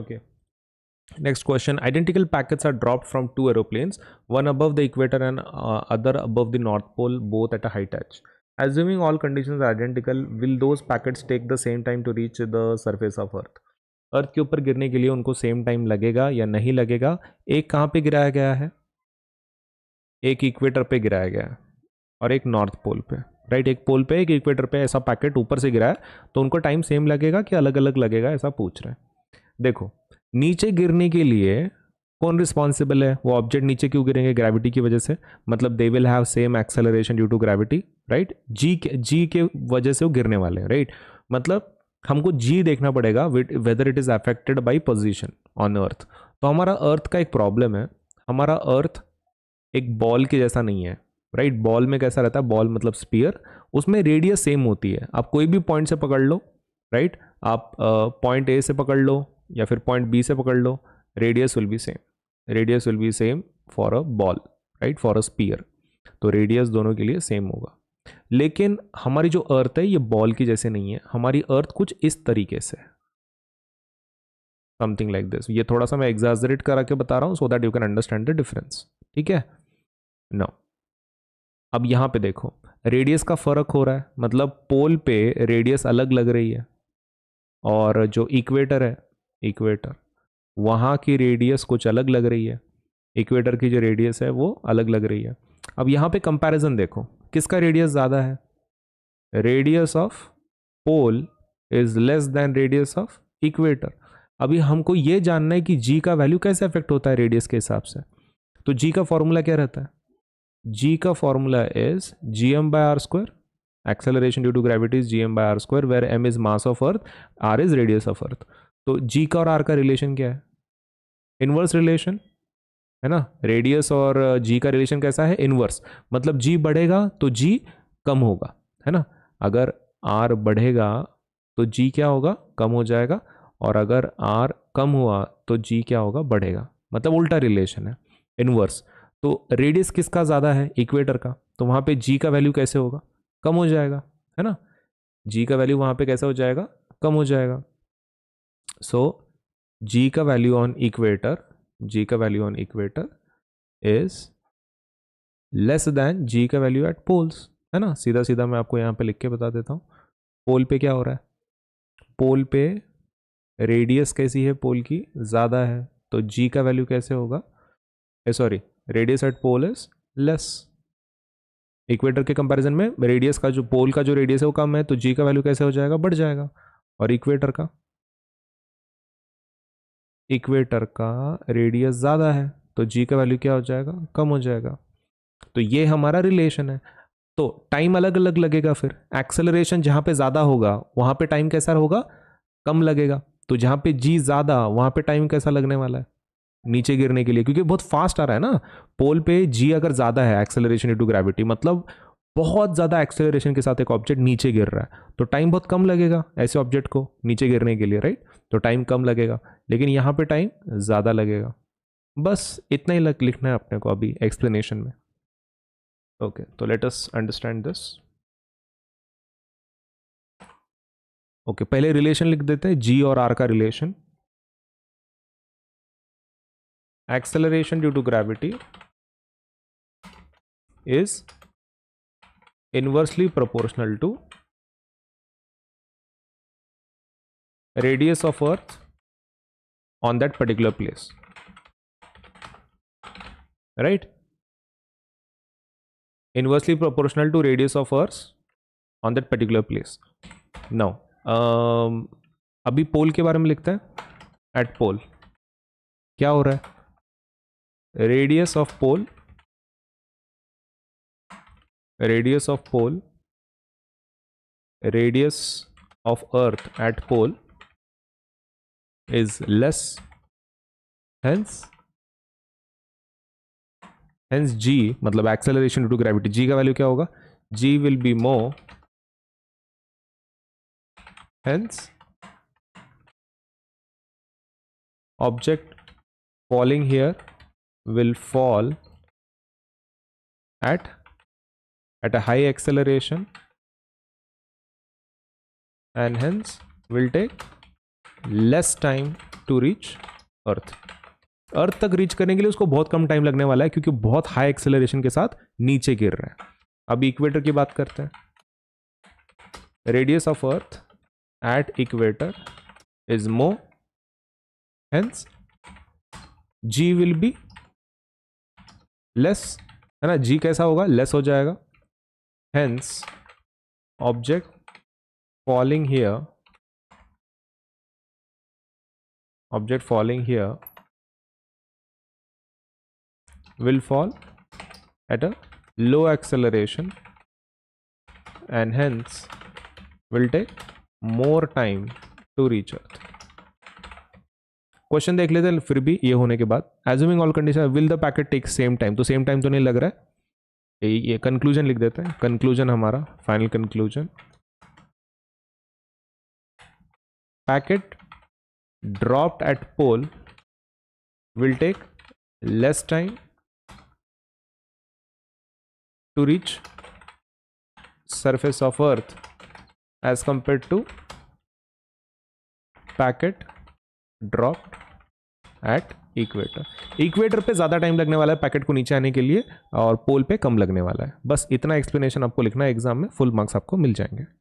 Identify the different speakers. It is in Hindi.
Speaker 1: okay next question identical packets are dropped from two aeroplanes one above the equator and uh, other above the north pole both at a high touch assuming all conditions are identical will those packets take the same time to reach the surface of earth अर्थ के ऊपर गिरने के लिए उनको सेम टाइम लगेगा या नहीं लगेगा एक कहाँ पे गिराया गया है एक इक्वेटर पे गिराया गया है और एक नॉर्थ पोल पे राइट एक पोल पे एक इक्वेटर पे ऐसा पैकेट ऊपर से गिरा है तो उनको टाइम सेम लगेगा कि अलग अलग लगेगा ऐसा पूछ रहे हैं देखो नीचे गिरने के लिए कौन रिस्पॉन्सिबल है वो ऑब्जेक्ट नीचे क्यों गिरेंगे ग्रेविटी की वजह से मतलब they will have same acceleration due to gravity right जी के जी के वजह से वो गिरने वाले हैं राइट right? मतलब हमको जी देखना पड़ेगा whether it is affected by position on earth तो हमारा अर्थ का एक प्रॉब्लम है हमारा अर्थ एक बॉल के जैसा नहीं है राइट right? बॉल में कैसा रहता है बॉल मतलब स्पीयर उसमें रेडियस सेम होती है आप कोई भी पॉइंट से पकड़ लो राइट right? आप पॉइंट uh, ए से पकड़ लो या फिर पॉइंट बी से पकड़ लो radius will be same radius will be same for a ball right for a sphere तो रेडियस दोनों के लिए सेम होगा लेकिन हमारी जो अर्थ है ये बॉल की जैसे नहीं है हमारी अर्थ कुछ इस तरीके से समथिंग लाइक दिस ये थोड़ा सा मैं एग्जाजरेट करा के बता रहा हूँ so that you can understand the difference ठीक है नो no. अब यहाँ पे देखो रेडियस का फर्क हो रहा है मतलब पोल पे रेडियस अलग लग रही है और जो इक्वेटर है इक्वेटर वहाँ की रेडियस कुछ अलग लग रही है इक्वेटर की जो रेडियस है वो अलग लग रही है अब यहाँ पे कंपैरिजन देखो किसका रेडियस ज़्यादा है radius of pole is less than radius of equator अभी हमको ये जानना है कि जी का वैल्यू कैसे अफेक्ट होता है रेडियस के हिसाब से तो जी का फॉर्मूला क्या रहता है जी का formula is G M bye are square acceleration due to gravity is G M bye are square where M is mass of earth are is radius of अर्थ तो जी का और आर का रिलेशन क्या है इनवर्स रिलेशन है ना रेडियस और जी uh, का रिलेशन कैसा है इनवर्स मतलब जी बढ़ेगा तो जी कम होगा है ना अगर आर बढ़ेगा तो जी क्या होगा कम हो जाएगा और अगर आर कम हुआ तो जी क्या होगा बढ़ेगा मतलब उल्टा रिलेशन है इनवर्स तो रेडियस किसका ज़्यादा है इक्वेटर का तो वहाँ पे जी का वैल्यू कैसे होगा कम हो जाएगा है ना जी का वैल्यू वहाँ पे कैसे हो जाएगा कम हो जाएगा सो जी का वैल्यू ऑन इक्वेटर जी का value on equator is less than g का वैल्यू एट पोल्स है ना सीधा सीधा मैं आपको यहाँ पे लिख के बता देता हूँ पोल पे क्या हो रहा है पोल पे रेडियस कैसी है पोल की ज़्यादा है तो जी का वैल्यू कैसे होगा sorry radius at pole is less equator के कंपैरिजन में रेडियस का जो पोल का जो रेडियस है वो कम है तो जी का वैल्यू कैसे हो जाएगा बढ़ जाएगा और इक्वेटर का इक्वेटर का रेडियस ज़्यादा है तो जी का वैल्यू क्या हो जाएगा कम हो जाएगा तो ये हमारा रिलेशन है तो टाइम अलग अलग लगेगा फिर एक्सेलरेशन जहाँ पे ज़्यादा होगा वहाँ पे टाइम कैसा होगा कम लगेगा तो जहाँ पे जी ज़्यादा वहाँ पे टाइम कैसा लगने वाला है नीचे गिरने के लिए क्योंकि बहुत फास्ट आ रहा है ना पोल पे जी अगर ज़्यादा है एक्सेलरेशन इन टू ग्रेविटी मतलब बहुत ज़्यादा एक्सेलरेशन के साथ एक ऑब्जेक्ट नीचे गिर रहा है तो टाइम बहुत कम लगेगा ऐसे ऑब्जेक्ट को नीचे गिरने के लिए राइट तो टाइम कम लगेगा लेकिन यहाँ पे टाइम ज़्यादा लगेगा बस इतना ही लग लिखना है अपने को अभी
Speaker 2: एक्सप्लेनेशन में ओके तो let us understand this okay पहले रिलेशन लिख देते हैं जी और आर का relation acceleration due to gravity is inversely proportional to radius of earth on that particular place right inversely proportional to radius of earth
Speaker 1: on that particular place now um, अभी पोल के बारे में लिखते हैं
Speaker 2: एट पोल क्या हो रहा है radius of pole radius of pole radius of earth at pole is less hence hence g मतलब acceleration due to gravity g का वैल्यू क्या होगा g will be more hence object falling here will fall at at a high acceleration and hence will take less time
Speaker 1: to reach earth earth तक रीच करने के लिए उसको बहुत कम टाइम लगने वाला है क्योंकि बहुत हाई एक्सेलरेशन के साथ नीचे गिर रहे हैं अब इक्वेटर की बात करते हैं
Speaker 2: radius of earth at equator is more hence g will be less है ना जी कैसा होगा लेस हो जाएगा hence object falling here object falling here will fall at a low acceleration and hence
Speaker 1: will take more time to reach earth question देख लेते हैं फिर भी ये होने के बाद assuming all condition will the packet take same time तो
Speaker 2: सेम टाइम तो नहीं लग रहा है ये कंक्लूजन लिख देते हैं कंक्लूजन हमारा final conclusion packet drop at pole will take less time to reach surface of earth as compare to packet
Speaker 1: drop at equator equator पे ज़्यादा टाइम लगने वाला है पैकेट को नीचे आने
Speaker 2: के लिए और पोल पे कम लगने वाला है बस इतना एक्सप्लेनेशन आपको लिखना है एग्जाम में फुल मार्क्स आपको मिल जाएंगे